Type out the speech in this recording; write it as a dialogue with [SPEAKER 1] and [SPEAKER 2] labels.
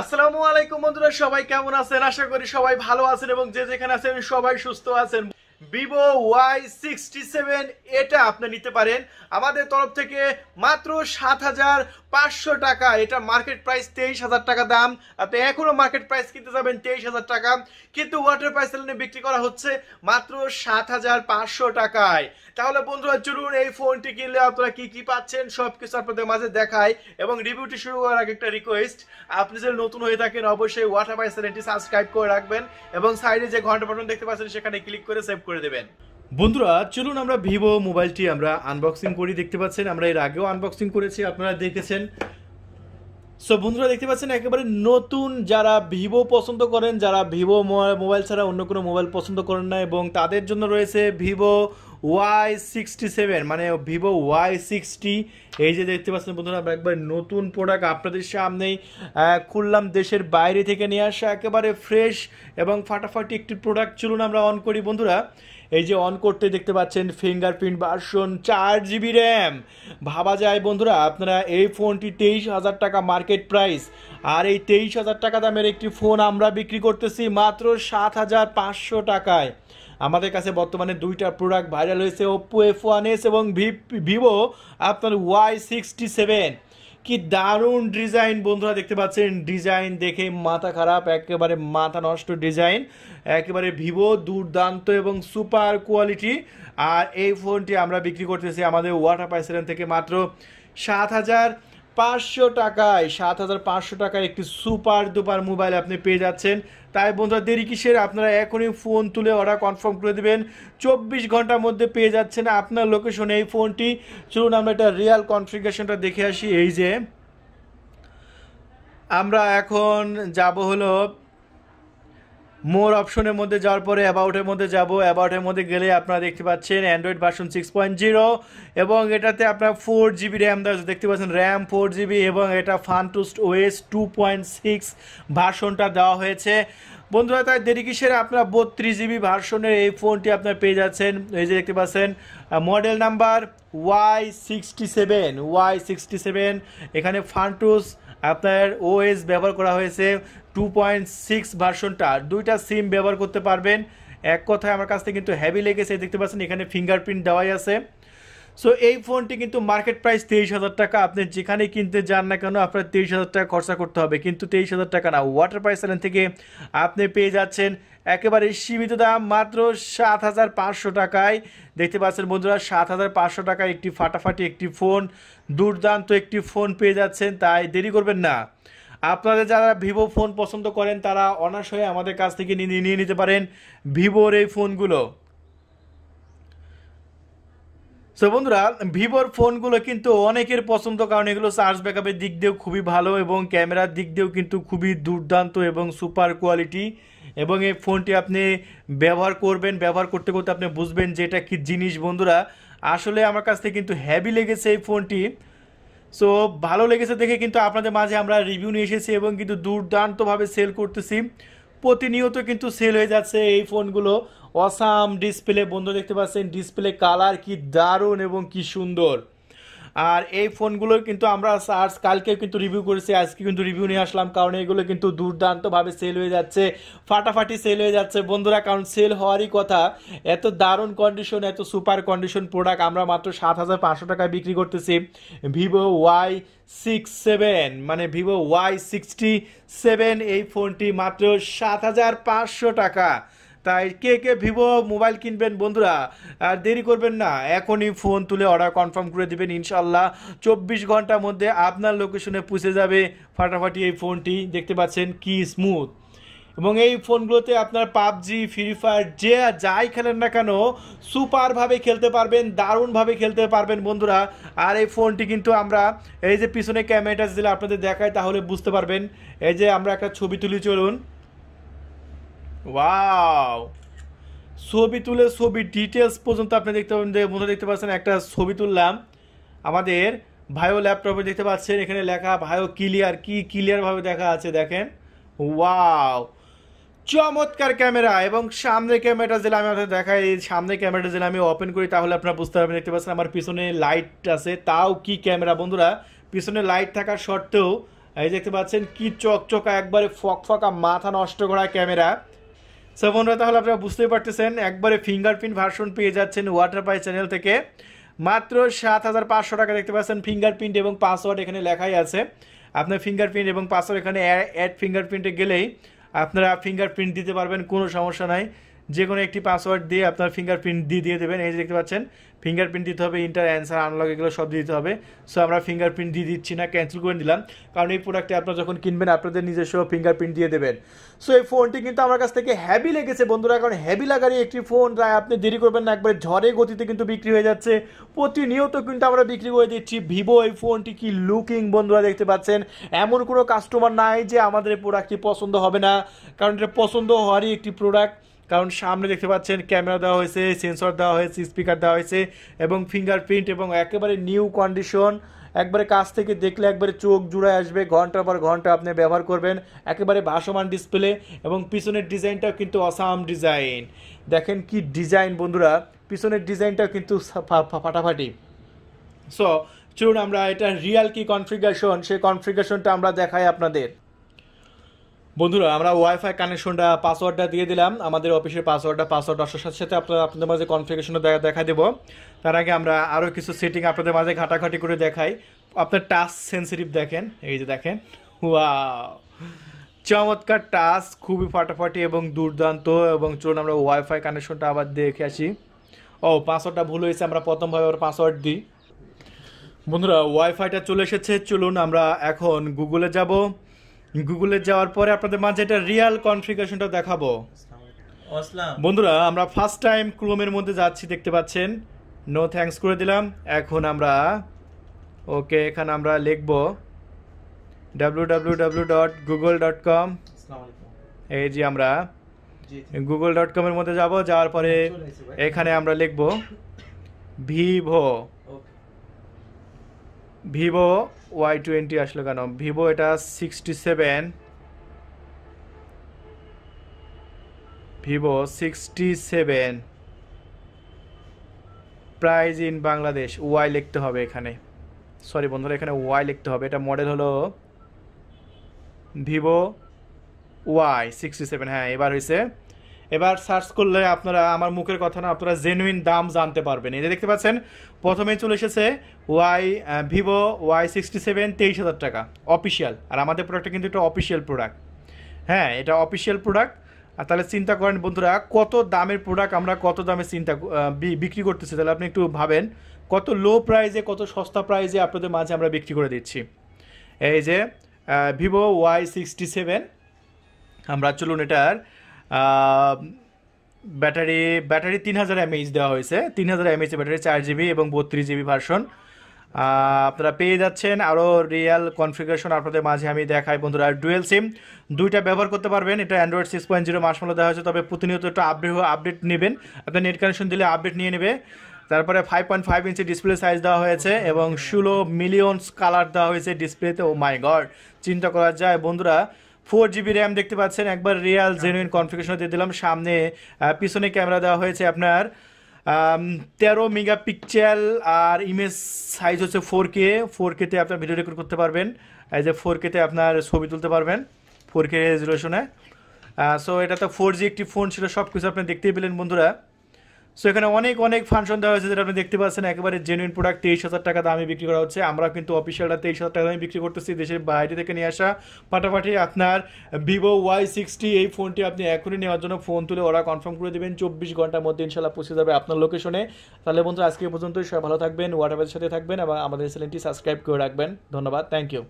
[SPEAKER 1] আসসালামু আলাইকুম বন্ধুরা সবাই কেমন আছেন আশা করি সবাই ভালো আছেন এবং যে যেখানে আছেন সবাই সুস্থ আছেন ভিভো ওয়াই সিক্সটি সেভেন এটা আপনি নিতে পারেন আমাদের তরফ থেকে মাত্র সাত হাজার পাঁচশো টাকা এটা মার্কেট প্রাইস তেইশ হাজার টাকা দাম আপনি এখনও মার্কেট প্রাইস কিনতে যাবেন তেইশ হাজার টাকা কিন্তু ওয়াটার প্রাইস সেলেনে বিক্রি করা হচ্ছে মাত্র সাত হাজার টাকায় তাহলে বন্ধুরা চলুন এই ফোনটি কিনলে আপনারা কি কি পাচ্ছেন সব কিছু আপনাদের মাঝে দেখায় এবং রিভিউটি শুরু করার আগে একটা রিকোয়েস্ট আপনি যদি নতুন হয়ে থাকেন অবশ্যই ওয়াটার প্রাইস চ্যানেলটি সাবস্ক্রাইব করে রাখবেন এবং সাইডে যে ঘন্টা বাটন দেখতে পাচ্ছেন সেখানে ক্লিক করে সেভ করে করে দেবেন বন্ধুরা চলুন আমরা ভিভো মোবাইলটি আমরা আনবক্সিং করি দেখতে পাচ্ছেন আমরা এর আগেও আনবক্সিং করেছি আপনারা দেখেছেন সো বন্ধুরা দেখতে পাচ্ছেন একেবারে নতুন যারা ভিভো পছন্দ করেন যারা ভিভো মোবাইল ছাড়া অন্য কোনো মোবাইল পছন্দ করেন না এবং তাদের জন্য রয়েছে ভিভো ওয়াই সিক্সটি সেভেন মানে ভিভো ওয়াই সিক্সটি এই যে দেখতে পাচ্ছেন বন্ধুরা আমরা একবার নতুন প্রোডাক্ট আপনাদের সামনেই খুললাম দেশের বাইরে থেকে নিয়ে আসা একেবারে ফ্রেশ এবং ফাটাফাটি একটি প্রোডাক্ট চলুন আমরা অন করি বন্ধুরা এই যে অন করতে দেখতে পাচ্ছেন ফিঙ্গারপ্রিন্ট বার্সন চার জিবি র্যাম ভাবা যায় বন্ধুরা আপনারা এই ফোনটি তেইশ হাজার টাকা মার্কেট প্রাইস আর এই তেইশ হাজার টাকা দামের একটি ফোন আমরা বিক্রি করতেছি মাত্র সাত হাজার পাঁচশো টাকায় আমাদের কাছে বর্তমানে দুইটা প্রোডাক্ট ভাইরাল হয়েছে ওপো এফ ওয়ান এস এবং ভিভো আপনার ওয়াই সিক্সটি সেভেন কি দারুণ ডিজাইন বন্ধুরা দেখতে পাচ্ছেন ডিজাইন দেখে মাথা খারাপ একেবারে মাথা নষ্ট ডিজাইন একেবারে ভিভো দুর্দান্ত এবং সুপার কোয়ালিটি আর এই ফোনটি আমরা বিক্রি করতেছি আমাদের ওয়াটার পাইসেলেন থেকে মাত্র সাত হাজার পাঁচশো টাকায় সাত হাজার পাঁচশো টাকায় একটি সুপার দুপার মোবাইল আপনি পেয়ে যাচ্ছেন তাই বন্ধুরা দেরি কিসের আপনারা এখনই ফোন তুলে অর্ডার কনফার্ম করে দেবেন চব্বিশ ঘন্টার মধ্যে পেয়ে যাচ্ছেন আপনার লোকেশনে এই ফোনটি চলুন আমরা এটা রিয়াল কনফিগারেশনটা দেখে আসি এই যে আমরা এখন যাব হলো মোর অপশনের মধ্যে যাওয়ার পরে অ্যাবাউটের মধ্যে যাব অ্যাবাউটের মধ্যে গেলে আপনারা দেখতে পাচ্ছেন Android version six point zero এবং এটাতে আপনার ফোর জিবি র্যাম দেওয়া দেখতে পাচ্ছেন র্যাম ফোর জিবি এবং এটা Funtouch OS two point six ভার্সনটা দেওয়া হয়েছে বন্ধুরা তাই দেরি কিসের আপনারা বত্রিশ জিবি ভার্সনের এই ফোনটি আপনার পেয়ে যাচ্ছেন এই যে দেখতে পাচ্ছেন model number Y sixty seven Y sixty seven এখানে ফান্টুস আপনার ওএস ব্যবহার করা হয়েছে টু পয়েন্ট সিক্স ভার্সনটা দুইটা সিম ব্যবহার করতে পারবেন এক কথায় আমার কাছ থেকে কিন্তু হ্যাভি লেগেছে দেখতে পাচ্ছেন এখানে ফিঙ্গারপ্রিন্ট দেওয়াই আছে সো এই ফোনটি কিন্তু মার্কেট প্রাইস তেইশ হাজার টাকা আপনি যেখানে কিনতে যান না কেন আপনার তেইশ হাজার টাকা খরচা করতে হবে কিন্তু তেইশ হাজার টাকা না ওয়াটার প্রাইস সেলেন থেকে আপনি পেয়ে যাচ্ছেন একেবারে সীমিত দাম মাত্র সাত হাজার পাঁচশো টাকায় দেখতে পাচ্ছেন বন্ধুরা সাত হাজার পাঁচশো টাকায় একটি ফাটাফাটি একটি ফোন দুর্দান্ত একটি ফোন পেয়ে যাচ্ছেন তাই দেরি করবেন না আপনাদের যারা ভিভো ফোন পছন্দ করেন তারা অনার্স হয়ে আমাদের কাছ থেকে নিয়ে নিতে পারেন ভিভোর এই ফোনগুলো সো বন্ধুরা ভিভোর ফোনগুলো কিন্তু অনেকের পছন্দ কারণ এগুলো চার্জ ব্যাকআপের দিক দিয়েও খুবই ভালো এবং ক্যামেরার দিক দিয়েও কিন্তু খুবই দুর্দান্ত এবং সুপার কোয়ালিটি এবং এই ফোনটি আপনি ব্যবহার করবেন ব্যবহার করতে করতে আপনি বুঝবেন যে এটা কী জিনিস বন্ধুরা আসলে আমার কাছ থেকে কিন্তু হ্যাভি লেগেছে এই ফোনটি সো ভালো লেগেছে দেখে কিন্তু আপনাদের মাঝে আমরা রিভিউ নিয়ে এসেছি এবং কিন্তু দুর্দান্তভাবে সেল করতেছি প্রতিনিয়ত কিন্তু সেল হয়ে যাচ্ছে এই ফোনগুলো অসাম ডিসপ্লে বন্ধু দেখতে পাচ্ছেন ডিসপ্লে কালার কি দারুণ এবং কি সুন্দর আর এই ফোনগুলো কিন্তু আমরা সার্চ কালকে কিন্তু রিভিউ করেছি আজকে কিন্তু রিভিউ নিয়ে আসলাম কারণ এগুলো কিন্তু দুর্দান্তভাবে সেল হয়ে যাচ্ছে ফাটাফাটি সেল হয়ে যাচ্ছে বন্ধুরা কারণ সেল হওয়ারই কথা এত দারুণ কন্ডিশন এত সুপার কন্ডিশন প্রোডাক্ট আমরা মাত্র সাত হাজার পাঁচশো টাকায় বিক্রি করতেছি ভিভো ওয়াই সিক্স সেভেন মানে ভিভো ওয়াই সিক্সটি সেভেন এই ফোনটি মাত্র সাত হাজার পাঁচশো টাকা তাই কে কে ভিভো মোবাইল কিনবেন বন্ধুরা আর দেরি করবেন না এখনই ফোন তুলে অর্ডার কনফার্ম করে দেবেন ইনশাল্লাহ চব্বিশ ঘন্টার মধ্যে আপনার লোকেশনে পৌঁছে যাবে ফাটাফাটি এই ফোনটি দেখতে পাচ্ছেন কি স্মুথ এবং এই ফোনগুলোতে আপনার পাবজি ফ্রি ফায়ার যে যাই খেলেন না কেন সুপারভাবে খেলতে পারবেন দারুণভাবে খেলতে পারবেন বন্ধুরা আর এই ফোনটি কিন্তু আমরা এই যে পিছনে ক্যামেরাটা দিলে আপনাদের দেখায় তাহলে বুঝতে পারবেন এই যে আমরা একটা ছবি তুলি চলুন ওয়াও ছবি তুলে ছবি ডিটেলস পর্যন্ত আপনি দেখতে পাবেন বন্ধু দেখতে পাচ্ছেন একটা ছবি তুললাম আমাদের ভায়ো ল্যাপটপে দেখতে পাচ্ছেন এখানে লেখা ভায়ো ক্লিয়ার কি ক্লিয়ারভাবে দেখা আছে দেখেন ওয়াও চমৎকার ক্যামেরা এবং সামনে ক্যামেরাটা যেটা আমি আপনাদের দেখাই সামনে ক্যামেরাটা যেটা আমি ওপেন করি তাহলে আপনারা বুঝতে পারবেন দেখতে পাচ্ছেন আমার পিছনে লাইট আছে তাও কি ক্যামেরা বন্ধুরা পিছনে লাইট থাকার সত্ত্বেও এই দেখতে পাচ্ছেন কি চকচকা একবারে ফকফকা মাথা নষ্ট করা ক্যামেরা সো বন্ধুরা তাহলে আপনারা বুঝতেই পারতেছেন একবারে ফিঙ্গারপ্রিন্ট ভার্সন পেয়ে যাচ্ছেন ওয়াটার পাই চ্যানেল থেকে মাত্র সাত হাজার পাঁচশো টাকা দেখতে পাচ্ছেন ফিঙ্গারপ্রিন্ট এবং পাসওয়ার্ড এখানে লেখাই আছে আপনার ফিঙ্গারপ্রিন্ট এবং পাসওয়ার্ড এখানে অ্যাড ফিঙ্গারপ্রিন্টে গেলেই আপনারা ফিঙ্গারপ্রিন্ট দিতে পারবেন কোনো সমস্যা নাই যে কোনো একটি পাসওয়ার্ড দিয়ে আপনার ফিঙ্গারপ্রিন্ট দিয়ে দিয়ে দেবেন এই যে দেখতে পাচ্ছেন ফিঙ্গারপ্রিন্ট দিতে হবে ইন্টার অ্যান্সার আনলক এগুলো সব দিতে হবে সো আমরা ফিঙ্গারপ্রিন্ট দিয়ে দিচ্ছি না ক্যান্সেল করে দিলাম কারণ এই প্রোডাক্টে আপনারা যখন কিনবেন আপনাদের নিজস্ব ফিঙ্গারপ্রিন্ট দিয়ে দেবেন সো এই ফোনটি কিন্তু আমার কাছ থেকে হ্যাভি লেগেছে বন্ধুরা কারণ হ্যাভি লাগারই একটি ফোন তাই আপনি দেরি করবেন না একবারে ঝড়ে গতিতে কিন্তু বিক্রি হয়ে যাচ্ছে প্রতিনিয়ত কিন্তু আমরা বিক্রি করে দিচ্ছি ভিভো এই ফোনটি কি লুকিং বন্ধুরা দেখতে পাচ্ছেন এমন কোনো কাস্টমার নাই যে আমাদের প্রোডাক্টটি পছন্দ হবে না কারণ এটা পছন্দ হওয়ারই একটি প্রোডাক্ট কারণ সামনে দেখতে পাচ্ছেন ক্যামেরা দেওয়া হয়েছে সেন্সর দেওয়া হয়েছে স্পিকার দেওয়া হয়েছে এবং ফিঙ্গারপ্রিন্ট এবং একেবারে নিউ কন্ডিশন একবারে কাছ থেকে দেখলে একবারে চোখ জুড়ায় আসবে ঘন্টা পর ঘন্টা আপনি ব্যবহার করবেন একেবারে ভাসমান ডিসপ্লে এবং পিছনের ডিজাইনটাও কিন্তু অসাম ডিজাইন দেখেন কি ডিজাইন বন্ধুরা পিছনের ডিজাইনটাও কিন্তু ফাটাফাটি সো চলুন আমরা এটা রিয়াল কি কনফিগারেশন সেই কনফিগারেশনটা আমরা দেখাই আপনাদের বন্ধুরা আমরা ওয়াইফাই কানেকশনটা পাসওয়ার্ডটা দিয়ে দিলাম আমাদের অফিসের পাসওয়ার্ডটা পাসওয়ার্ড আসার সাথে সাথে আপনারা আপনাদের মাঝে কনফিগেশনও দেখা দেবো তার আগে আমরা আরও কিছু সেটিং আপনাদের মাঝে ঘাটাঘাটি করে দেখাই আপনার টাচ সেন্সিটিভ দেখেন এই যে দেখেন ওয়া চমৎকার টাচ খুবই ফাটাফাটি এবং দুর্দান্ত এবং চলুন আমরা ওয়াইফাই কানেকশনটা আবার দেখে আসি ও পাসওয়ার্ডটা ভুল হয়েছে আমরা প্রথমভাবে আবার পাসওয়ার্ড দিই বন্ধুরা ওয়াইফাইটা চলে এসেছে চলুন আমরা এখন গুগলে যাব গুগলে যাওয়ার পরে আপনাদের মাঝে এটা রিয়াল কনফিগারেশনটা দেখাবো বন্ধুরা আমরা ফার্স্ট টাইম ক্রোমের মধ্যে যাচ্ছি দেখতে পাচ্ছেন নো থ্যাঙ্কস করে দিলাম এখন আমরা ওকে এখানে আমরা লিখব www.google.com W W dot Google dot com এই যে আমরা গুগল ডট কমের মধ্যে যাব যাওয়ার পরে এখানে আমরা লিখব ভিভো ভিভো ওয়াই টোয়েন্টি আসলো কেন ভিভো এটা sixty seven Vivo sixty seven price in Bangladesh Y লিখতে হবে এখানে সরি বন্ধুরা এখানে ওয়াই লিখতে হবে এটা মডেল হলো ভিভো ওয়াই সিক্সটি সেভেন হ্যাঁ এবার হয়েছে এবার সার্চ করলে আপনারা আমার মুখের কথা না আপনারা জেনুইন দাম জানতে পারবেন এই যে দেখতে পাচ্ছেন প্রথমে চলে এসেছে Y Vivo Y sixty seven তেইশ হাজার টাকা অফিসিয়াল আর আমাদের প্রোডাক্টটা কিন্তু একটা অফিসিয়াল প্রোডাক্ট হ্যাঁ এটা অফিসিয়াল প্রোডাক্ট আর তাহলে চিন্তা করেন বন্ধুরা কত দামের প্রোডাক্ট আমরা কত দামে চিন্তা বিক্রি করতেছি তাহলে আপনি একটু ভাবেন কত লো প্রাইজে কত সস্তা প্রাইজে আপনাদের মাঝে আমরা বিক্রি করে দিচ্ছি এই যে ভিভো ওয়াই সিক্সটি সেভেন আমরা চলুন এটার ব্যাটারি ব্যাটারি তিন হাজার এমএইচ দেওয়া হয়েছে তিন হাজার এমএইচ ব্যাটারি চার জিবি এবং বত্রিশ জিবি ভার্সন আপনারা পেয়ে যাচ্ছেন আরও রিয়েল কনফিগারেশন আপনাদের মাঝে আমি দেখাই বন্ধুরা আর ডুয়েল সিম দুইটা ব্যবহার করতে পারবেন এটা অ্যান্ড্রয়েড সিক্স পয়েন্ট জিরো মালো দেওয়া হয়েছে তবে প্রতিনিয়ত একটু আপডেট আপডেট নেবেন আপনার নেট কানেকশন দিলে আপডেট নিয়ে নেবে তারপরে five point five inch display size দেওয়া হয়েছে এবং ষোলো মিলিয়নস কালার দেওয়া হয়েছে ডিসপ্লেতে ও মাই গড চিন্তা করা যায় বন্ধুরা ফোর জিবি র্যাম দেখতে পাচ্ছেন একবার রিয়াল আচ্ছা। জেনুইন কনফিগারেশন দিয়ে দিলাম সামনে পিছনে ক্যামেরা দেওয়া হয়েছে আপনার তেরো মেগা পিকচার আর ইমেজ সাইজ হচ্ছে ফোর কে ফোর কেতে আপনার ভিডিও রেকর্ড করতে পারবেন যে ফোর কেতে আপনার ছবি তুলতে পারবেন ফোর কে রেজুলেশনে সো এটা তো ফোর জি একটি ফোন ছিল সব কিছু আপনি দেখতেই পেলেন বন্ধুরা সো এখানে অনেক অনেক ফাংশন দেওয়া হয়েছে যেটা আপনি দেখতে পাচ্ছেন একেবারে জেনুইন প্রোডাক্ট তেইশ হাজার টাকা দামে বিক্রি করা হচ্ছে আমরা কিন্তু অফিসিয়ালটা তেইশ হাজার টাকা দামে বিক্রি করতেছি দেশের বাইরে থেকে নিয়ে আসা পাটাপাটি আপনার ভিভো ওয়াই সিক্সটি এই ফোনটি আপনি এখনই নেওয়ার জন্য ফোন তুলে ওরা কনফার্ম করে দেবেন চব্বিশ ঘন্টার মধ্যে ইনশাল্লাহ পৌঁছে যাবে আপনার লোকেশনে তাহলে বন্ধু আজকে পর্যন্তই সবাই ভালো থাকবেন ওয়াটার সাথে থাকবেন এবং আমাদের চ্যানেলটি সাবস্ক্রাইব করে রাখবেন ধন্যবাদ থ্যাংক ইউ